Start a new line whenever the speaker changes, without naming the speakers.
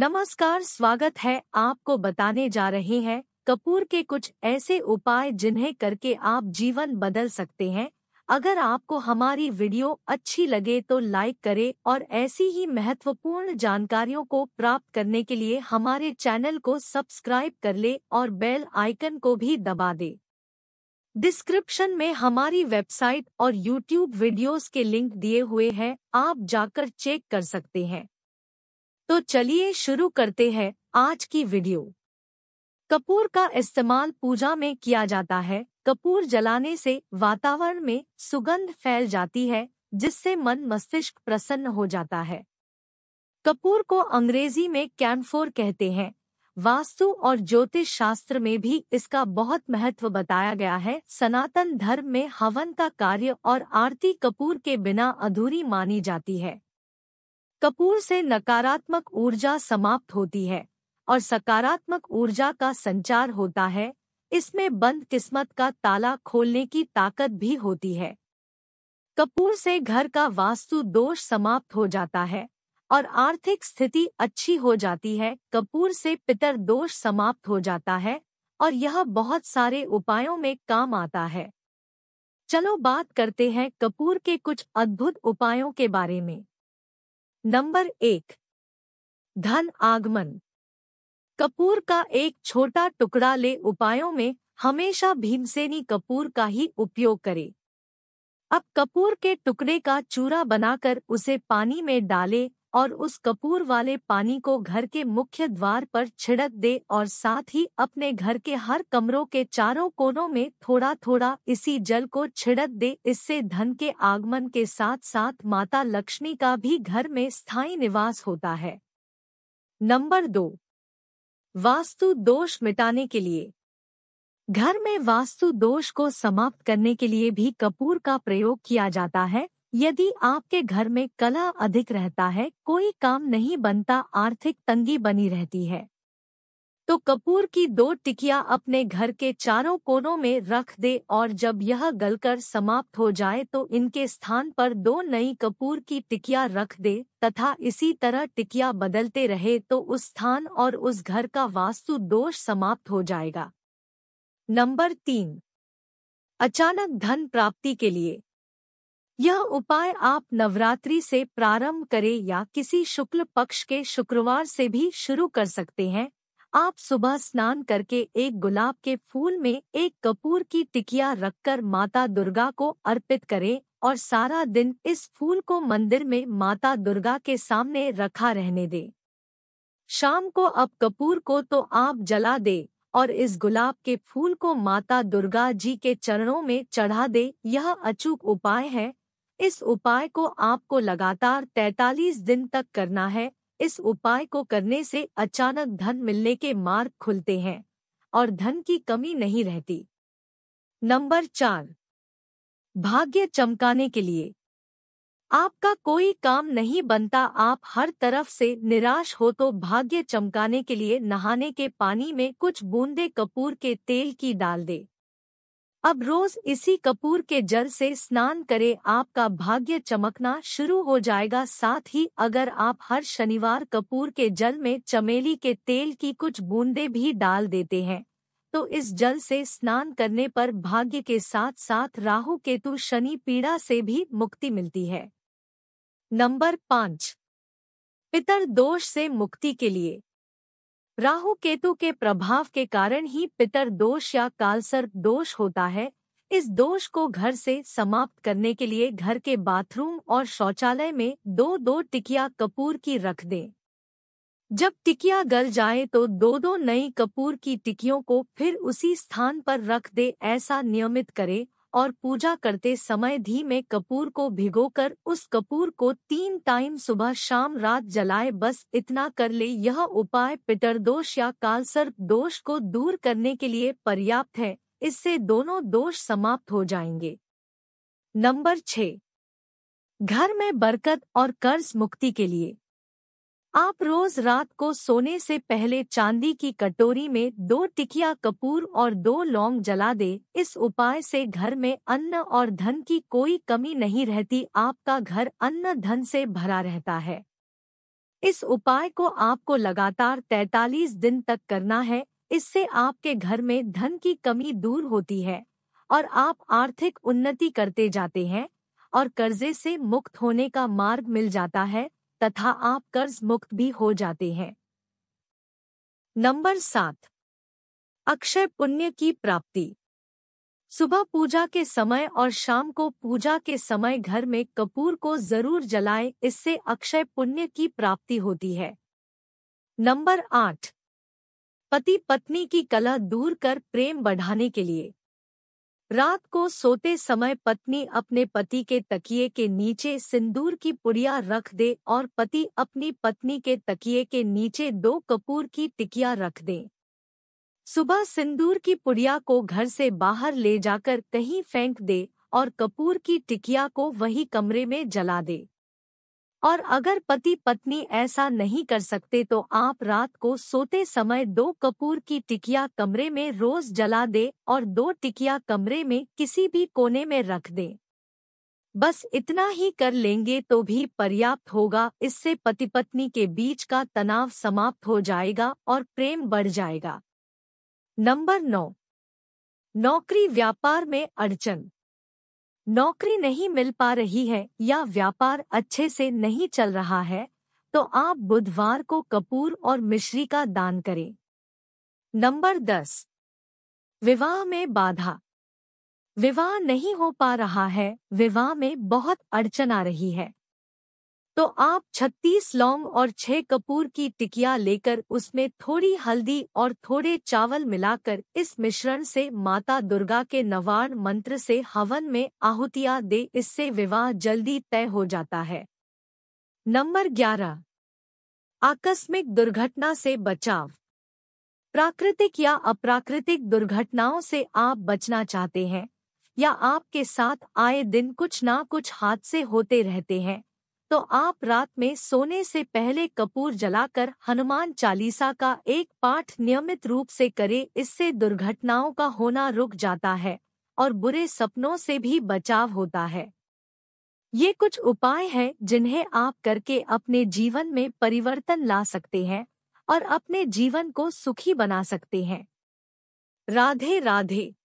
नमस्कार स्वागत है आपको बताने जा रहे हैं कपूर के कुछ ऐसे उपाय जिन्हें करके आप जीवन बदल सकते हैं अगर आपको हमारी वीडियो अच्छी लगे तो लाइक करें और ऐसी ही महत्वपूर्ण जानकारियों को प्राप्त करने के लिए हमारे चैनल को सब्सक्राइब कर ले और बेल आइकन को भी दबा दे डिस्क्रिप्शन में हमारी वेबसाइट और यूट्यूब वीडियोस के लिंक दिए हुए हैं आप जाकर चेक कर सकते हैं तो चलिए शुरू करते हैं आज की वीडियो कपूर का इस्तेमाल पूजा में किया जाता है कपूर जलाने से वातावरण में सुगंध फैल जाती है जिससे मन मस्तिष्क प्रसन्न हो जाता है कपूर को अंग्रेजी में कैनफोर कहते हैं वास्तु और ज्योतिष शास्त्र में भी इसका बहुत महत्व बताया गया है सनातन धर्म में हवन का कार्य और आरती कपूर के बिना अधूरी मानी जाती है कपूर से नकारात्मक ऊर्जा समाप्त होती है और सकारात्मक ऊर्जा का संचार होता है इसमें बंद किस्मत का ताला खोलने की ताकत भी होती है कपूर से घर का वास्तु दोष समाप्त हो जाता है और आर्थिक स्थिति अच्छी हो जाती है कपूर से पितर दोष समाप्त हो जाता है और यह बहुत सारे उपायों में काम आता है चलो बात करते हैं कपूर के कुछ अद्भुत उपायों के बारे में नंबर एक धन आगमन कपूर का एक छोटा टुकड़ा ले उपायों में हमेशा भीमसेनी कपूर का ही उपयोग करे अब कपूर के टुकड़े का चूरा बनाकर उसे पानी में डाले और उस कपूर वाले पानी को घर के मुख्य द्वार पर छिड़क दे और साथ ही अपने घर के हर कमरों के चारों कोनों में थोड़ा थोड़ा इसी जल को छिड़क दे इससे धन के आगमन के साथ साथ माता लक्ष्मी का भी घर में स्थायी निवास होता है नंबर दो वास्तु दोष मिटाने के लिए घर में वास्तु दोष को समाप्त करने के लिए भी कपूर का प्रयोग किया जाता है यदि आपके घर में कला अधिक रहता है कोई काम नहीं बनता आर्थिक तंगी बनी रहती है तो कपूर की दो टिकिया अपने घर के चारों कोनों में रख दे और जब यह गलकर समाप्त हो जाए तो इनके स्थान पर दो नई कपूर की टिकिया रख दे तथा इसी तरह टिकिया बदलते रहे तो उस स्थान और उस घर का वास्तु दोष समाप्त हो जाएगा नंबर तीन अचानक धन प्राप्ति के लिए यह उपाय आप नवरात्रि से प्रारंभ करें या किसी शुक्ल पक्ष के शुक्रवार से भी शुरू कर सकते हैं आप सुबह स्नान करके एक गुलाब के फूल में एक कपूर की टिकिया रखकर माता दुर्गा को अर्पित करें और सारा दिन इस फूल को मंदिर में माता दुर्गा के सामने रखा रहने दें। शाम को अब कपूर को तो आप जला दे और इस गुलाब के फूल को माता दुर्गा जी के चरणों में चढ़ा दे यह अचूक उपाय है इस उपाय को आपको लगातार 43 दिन तक करना है इस उपाय को करने से अचानक धन मिलने के मार्ग खुलते हैं और धन की कमी नहीं रहती नंबर चार भाग्य चमकाने के लिए आपका कोई काम नहीं बनता आप हर तरफ से निराश हो तो भाग्य चमकाने के लिए नहाने के पानी में कुछ बूंदे कपूर के तेल की डाल दे अब रोज इसी कपूर के जल से स्नान करें आपका भाग्य चमकना शुरू हो जाएगा साथ ही अगर आप हर शनिवार कपूर के जल में चमेली के तेल की कुछ बूंदे भी डाल देते हैं तो इस जल से स्नान करने पर भाग्य के साथ साथ राहु केतु शनि पीड़ा से भी मुक्ति मिलती है नंबर पाँच पितर दोष से मुक्ति के लिए राहु केतु के प्रभाव के कारण ही पितर दोष या कालसर दोष होता है इस दोष को घर से समाप्त करने के लिए घर के बाथरूम और शौचालय में दो दो टिकिया कपूर की रख दें जब टिकिया गल जाए तो दो दो नई कपूर की टिकियों को फिर उसी स्थान पर रख दे ऐसा नियमित करे और पूजा करते समय में कपूर को भिगोकर उस कपूर को तीन टाइम सुबह शाम रात जलाए बस इतना कर ले यह उपाय पितरदोष या कालसर्प दोष को दूर करने के लिए पर्याप्त है इससे दोनों दोष समाप्त हो जाएंगे नंबर छ घर में बरकत और कर्ज मुक्ति के लिए आप रोज रात को सोने से पहले चांदी की कटोरी में दो टिकिया कपूर और दो लौंग जला दे इस उपाय से घर में अन्न और धन की कोई कमी नहीं रहती आपका घर अन्न धन से भरा रहता है इस उपाय को आपको लगातार 43 दिन तक करना है इससे आपके घर में धन की कमी दूर होती है और आप आर्थिक उन्नति करते जाते हैं और कर्जे से मुक्त होने का मार्ग मिल जाता है तथा आप कर्ज मुक्त भी हो जाते हैं नंबर सात अक्षय पुण्य की प्राप्ति सुबह पूजा के समय और शाम को पूजा के समय घर में कपूर को जरूर जलाएं इससे अक्षय पुण्य की प्राप्ति होती है नंबर आठ पति पत्नी की कला दूर कर प्रेम बढ़ाने के लिए रात को सोते समय पत्नी अपने पति के तकिए के नीचे सिंदूर की पुड़िया रख दे और पति अपनी पत्नी के तकिए के नीचे दो कपूर की टिकिया रख दे सुबह सिंदूर की पुड़िया को घर से बाहर ले जाकर कहीं फेंक दे और कपूर की टिकिया को वही कमरे में जला दे और अगर पति पत्नी ऐसा नहीं कर सकते तो आप रात को सोते समय दो कपूर की टिकिया कमरे में रोज जला दे और दो टिकिया कमरे में किसी भी कोने में रख दे बस इतना ही कर लेंगे तो भी पर्याप्त होगा इससे पति पत्नी के बीच का तनाव समाप्त हो जाएगा और प्रेम बढ़ जाएगा नंबर नौ नौकरी व्यापार में अड़चन नौकरी नहीं मिल पा रही है या व्यापार अच्छे से नहीं चल रहा है तो आप बुधवार को कपूर और मिश्री का दान करें नंबर दस विवाह में बाधा विवाह नहीं हो पा रहा है विवाह में बहुत अड़चन आ रही है तो आप 36 लौंग और 6 कपूर की टिकिया लेकर उसमें थोड़ी हल्दी और थोड़े चावल मिलाकर इस मिश्रण से माता दुर्गा के नवान मंत्र से हवन में आहुतिया दे इससे विवाह जल्दी तय हो जाता है नंबर 11 आकस्मिक दुर्घटना से बचाव प्राकृतिक या अप्राकृतिक दुर्घटनाओं से आप बचना चाहते हैं या आपके साथ आए दिन कुछ ना कुछ हादसे होते रहते हैं तो आप रात में सोने से पहले कपूर जलाकर हनुमान चालीसा का एक पाठ नियमित रूप से करें इससे दुर्घटनाओं का होना रुक जाता है और बुरे सपनों से भी बचाव होता है ये कुछ उपाय हैं जिन्हें आप करके अपने जीवन में परिवर्तन ला सकते हैं और अपने जीवन को सुखी बना सकते हैं राधे राधे